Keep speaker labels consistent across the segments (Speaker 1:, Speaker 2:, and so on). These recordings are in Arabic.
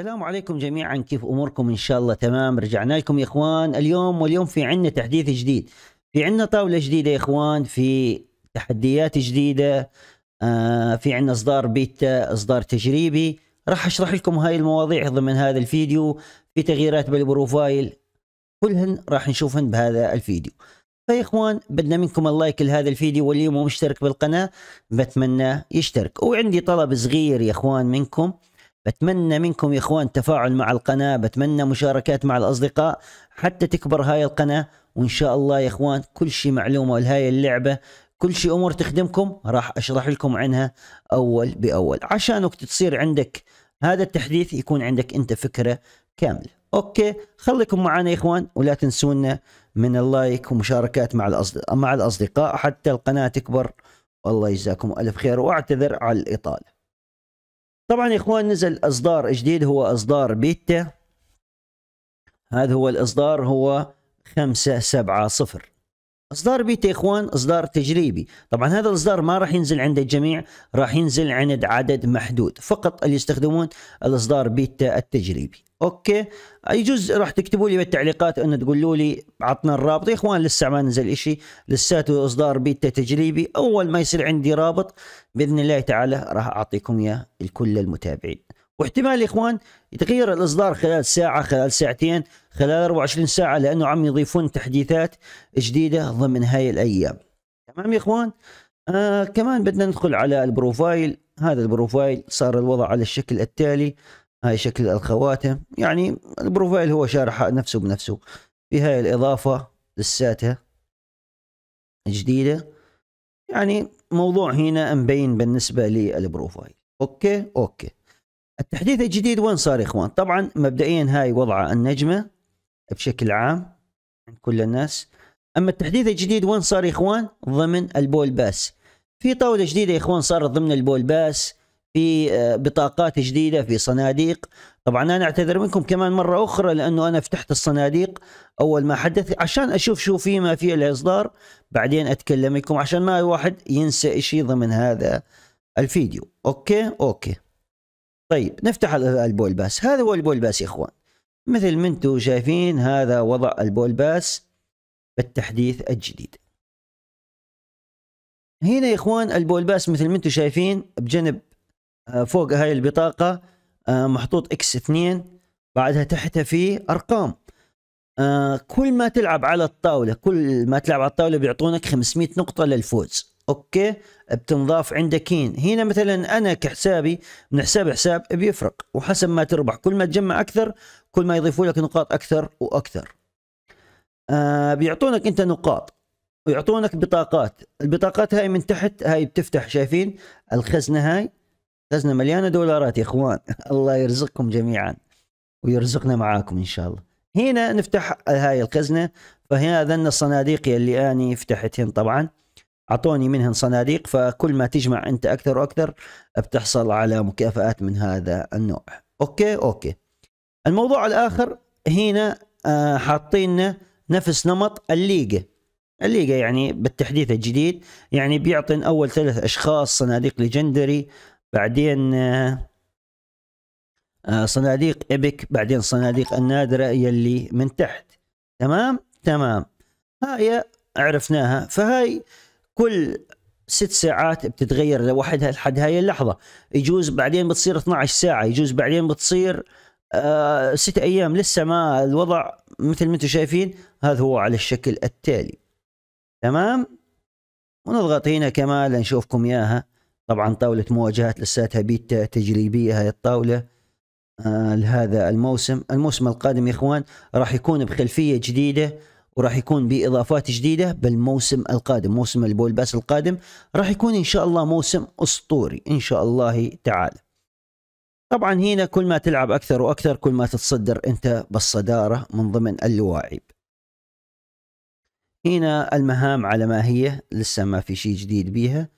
Speaker 1: السلام عليكم جميعا كيف اموركم ان شاء الله تمام رجعنا لكم يا اخوان اليوم واليوم في عندنا تحديث جديد في عندنا طاوله جديده يا اخوان في تحديات جديده آه في عندنا اصدار بيتا اصدار تجريبي راح اشرح لكم هاي المواضيع ضمن هذا الفيديو في تغييرات بالبروفايل كلهن راح نشوفهن بهذا الفيديو فيا اخوان بدنا منكم اللايك لهذا الفيديو واللي مو مشترك بالقناه بتمنى يشترك وعندي طلب صغير يا اخوان منكم بتمنى منكم يا اخوان تفاعل مع القناه بتمنى مشاركات مع الاصدقاء حتى تكبر هاي القناه وان شاء الله يا اخوان كل شيء معلومه لهاي اللعبه كل شيء امور تخدمكم راح اشرح لكم عنها اول باول عشان وقت تصير عندك هذا التحديث يكون عندك انت فكره كامله اوكي خليكم معنا يا اخوان ولا تنسونا من اللايك ومشاركات مع الأصدقاء مع الاصدقاء حتى القناه تكبر والله يجزاكم الف خير واعتذر على الاطاله طبعا يا اخوان نزل اصدار جديد هو اصدار بيتا هذا هو الاصدار هو خمسة سبعة صفر اصدار بيتا اخوان اصدار تجريبي طبعا هذا الاصدار ما راح ينزل عند الجميع راح ينزل عند عدد محدود فقط اللي يستخدمون الاصدار بيتا التجريبي اوكي يجوز راح تكتبوا لي بالتعليقات انه تقولوا لي عطنا الرابط يا اخوان لسه ما نزل شيء لساته اصدار بيتا تجريبي اول ما يصير عندي رابط باذن الله تعالى راح اعطيكم اياه لكل المتابعين واحتمال يا اخوان يتغير الاصدار خلال ساعه خلال ساعتين خلال 24 ساعه لانه عم يضيفون تحديثات جديده ضمن هاي الايام تمام يا اخوان آه كمان بدنا ندخل على البروفايل هذا البروفايل صار الوضع على الشكل التالي هاي شكل الخواتم يعني البروفايل هو شارح نفسه بنفسه في هاي الاضافه لساتها جديده يعني موضوع هنا مبين بالنسبه للبروفايل اوكي اوكي التحديث الجديد وين صار يا اخوان؟ طبعا مبدئيا هاي وضع النجمه بشكل عام عند كل الناس اما التحديث الجديد وين صار يا اخوان؟ ضمن البول باس في طاوله جديده يا اخوان صارت ضمن البول باس في آه، بطاقات جديدة في صناديق طبعا أنا أعتذر منكم كمان مرة أخرى لأنه أنا فتحت الصناديق أول ما حدث عشان أشوف شو في ما في الإصدار بعدين أتكلم لكم عشان ما الواحد ينسى إشي ضمن هذا الفيديو أوكي أوكي طيب نفتح البول باس هذا هو البول باس يا اخوان مثل ما انتم شايفين هذا وضع البول باس بالتحديث الجديد هنا يا اخوان البول باس مثل ما انتم شايفين بجنب آه، فوق هاي البطاقة آه، محطوط اكس 2 بعدها تحتها في ارقام آه، كل ما تلعب على الطاولة كل ما تلعب على الطاولة بيعطونك 500 نقطة للفوز اوكي بتنضاف عندك هنا مثلا انا كحسابي من حساب حساب بيفرق وحسب ما تربح كل ما تجمع اكثر كل ما يضيفوا لك نقاط اكثر واكثر آه بيعطونك انت نقاط ويعطونك بطاقات البطاقات هاي من تحت هاي بتفتح شايفين الخزنة هاي خزنة مليانة دولارات يا اخوان الله يرزقكم جميعا ويرزقنا معاكم ان شاء الله هنا نفتح هاي الخزنة فهذا الصناديق اللي اني فتحتهن طبعا اعطوني منهن صناديق فكل ما تجمع انت اكثر واكثر بتحصل على مكافآت من هذا النوع اوكي اوكي الموضوع الاخر هنا آه، حاطين نفس نمط الليجا الليجا يعني بالتحديث الجديد يعني بيعطن اول ثلاث اشخاص صناديق ليجندري بعدين آه، آه، صناديق ايبك بعدين صناديق النادره يلي من تحت تمام تمام هاي عرفناها فهاي كل ست ساعات بتتغير لوحدها لحد هاي اللحظه يجوز بعدين بتصير 12 ساعه يجوز بعدين بتصير آه ست ايام لسه ما الوضع مثل ما انتم شايفين هذا هو على الشكل التالي تمام ونضغط هنا كمان لنشوفكم اياها طبعا طاوله مواجهات لساتها بيتا تجريبيه هاي الطاوله آه لهذا الموسم الموسم القادم يا اخوان راح يكون بخلفيه جديده وراح يكون باضافات جديده بالموسم القادم موسم البول باس القادم راح يكون ان شاء الله موسم اسطوري ان شاء الله تعالى طبعا هنا كل ما تلعب اكثر واكثر كل ما تتصدر انت بالصداره من ضمن اللواعب هنا المهام على ما هي لسه ما في شيء جديد بيها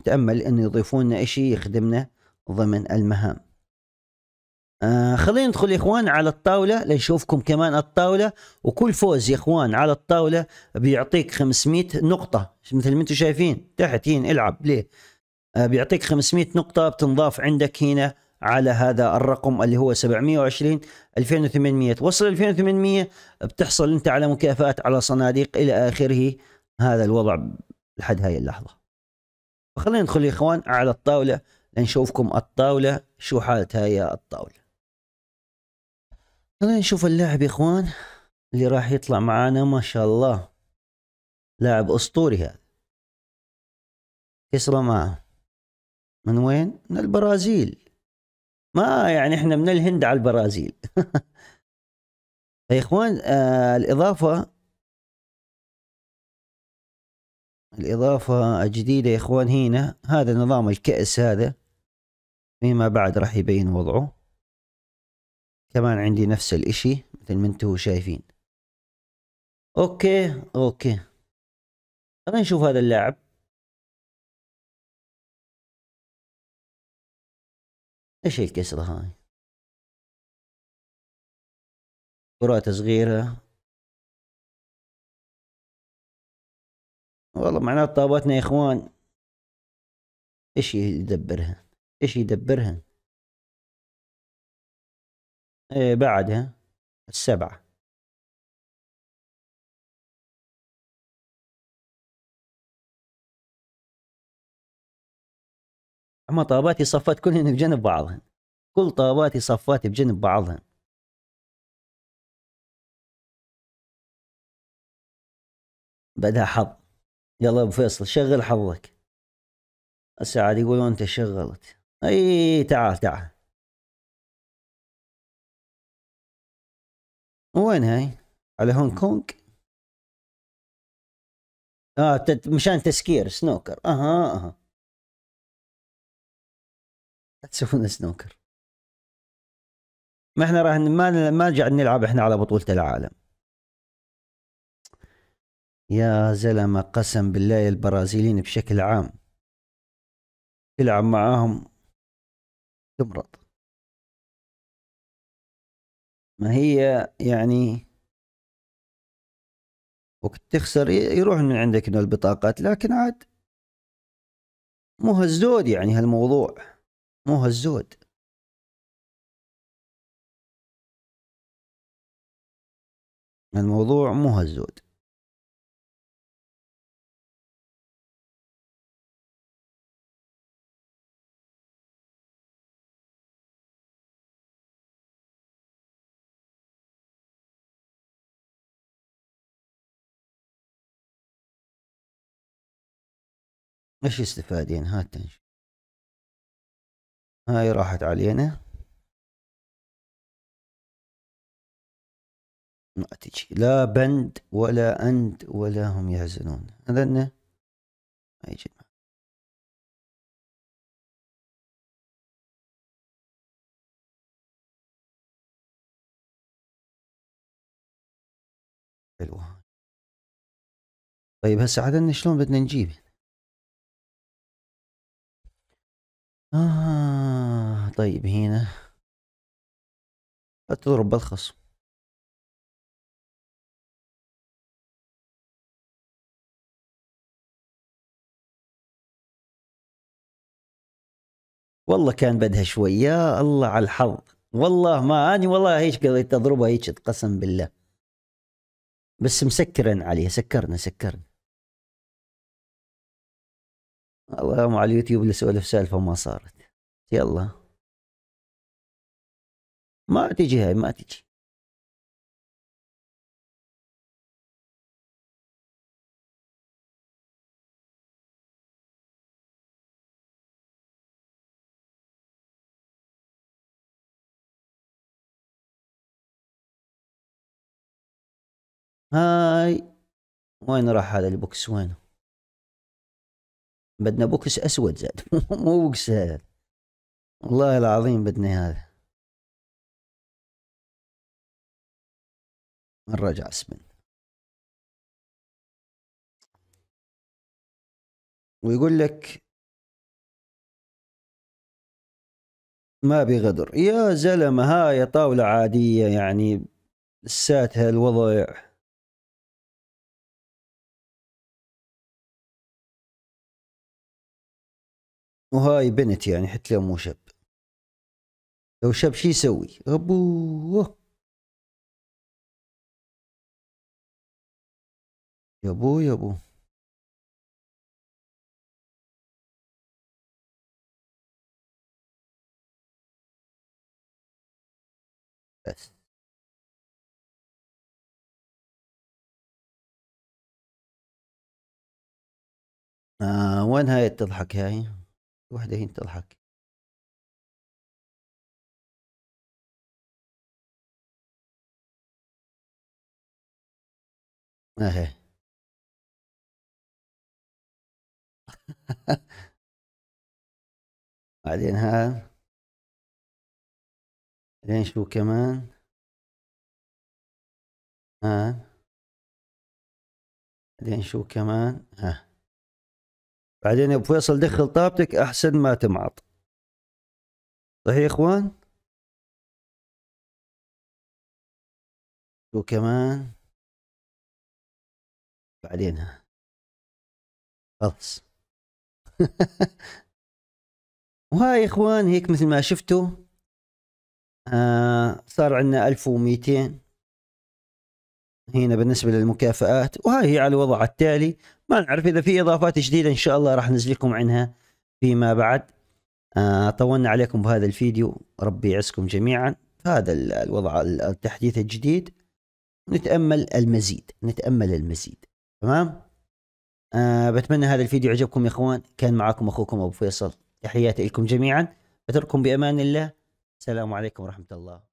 Speaker 1: نتامل انه يضيفون لنا شيء يخدمنا ضمن المهام آه خلينا ندخل يا اخوان على الطاوله لنشوفكم كمان الطاوله وكل فوز يا اخوان على الطاوله بيعطيك 500 نقطه مثل ما انتم شايفين تحت هين العب ليه آه بيعطيك 500 نقطه بتنضاف عندك هنا على هذا الرقم اللي هو 720 2800 توصل 2800 بتحصل انت على مكافآت على صناديق الى اخره هذا الوضع لحد هاي اللحظه فخلينا ندخل يا اخوان على الطاوله لنشوفكم الطاوله شو حالتها يا الطاوله خلينا نشوف اللاعب يا اخوان اللي راح يطلع معانا
Speaker 2: ما شاء الله لاعب اسطوري هذا كسرى
Speaker 1: معه من وين؟ من البرازيل ما يعني احنا من الهند على البرازيل يا اخوان آه الاضافه
Speaker 2: الاضافه الجديده يا اخوان هنا هذا نظام الكاس هذا فيما بعد راح يبين وضعه كمان عندي نفس الاشي مثل ما انتم شايفين
Speaker 3: اوكي اوكي خلينا نشوف هذا اللاعب ايش الكسرة هاي كرات صغيرة والله معناته طابتنا يا اخوان ايش يدبرها ايش يدبرها ايه بعدها السبعة أما طاباتي صفات كلهن بجنب بعضهن كل طاباتي صفات بجنب بعضهن بدها حظ يلا ابو فيصل شغل حظك
Speaker 2: هسه يقولون انت شغلت اي تعال تعال
Speaker 3: وين هاي؟ على هونغ كونغ؟ اه تت مشان تسكير سنوكر اها اها لا تسوون سنوكر ما احنا راح ما ما قاعد نلعب احنا على بطولة العالم
Speaker 2: يا زلمة قسم بالله البرازيليين بشكل عام
Speaker 3: تلعب معاهم تمرض ما هي يعني وقت تخسر يروح من عندك من البطاقات لكن عاد مو هالزود يعني هالموضوع مو هالزود الموضوع مو هالزود ايش استفادين هات هاي راحت علينا ما تجي لا بند ولا أند ولا هم يحزنون أذن هاي جماعة حلوة طيب هسه عدنا شلون بدنا نجيبه آه طيب هنا تضرب بالخصم والله كان بدها شوي يا الله على الحظ
Speaker 2: والله ما اني والله هيك قضيت اضربها هيك قسم بالله بس
Speaker 3: مسكرن عليه سكرنا سكرنا اللهم على اليوتيوب اللي سوالف سالفه ما صارت يلا ما تجي هاي ما تجي هاي وين راح هذا البوكس وينه بدنا بوكس اسود زاد مو بوكس هذا والله العظيم بدنا هذا نرجع اسمن ويقول لك ما بغدر يا زلمة هاي طاولة عادية يعني لساتها الوضع وهاي بنت يعني حتى لو مو شاب لو شاب شي يسوي ابوه يا ابو يا ابو بس آه وين هاي تضحك هاي وحدة هين تضحك اهي بعدين ها بعدين شو كمان ها بعدين شو كمان ها بعدين يا ابو فيصل دخل طابتك احسن ما تمعط صحيح يا اخوان وكمان بعدين خلص وهاي اخوان هيك مثل ما شفتوا
Speaker 1: آه صار عندنا 1200 هنا بالنسبه للمكافآت وهاي هي على الوضع التالي ما نعرف اذا في اضافات جديده ان شاء الله راح نزلكم عنها فيما بعد آه، طولنا عليكم بهذا الفيديو ربي يعزكم جميعا هذا الوضع التحديث الجديد نتامل المزيد نتامل المزيد تمام آه بتمنى هذا الفيديو عجبكم يا اخوان كان معكم اخوكم ابو فيصل تحياتي لكم جميعا اترككم بامان الله السلام عليكم ورحمه
Speaker 2: الله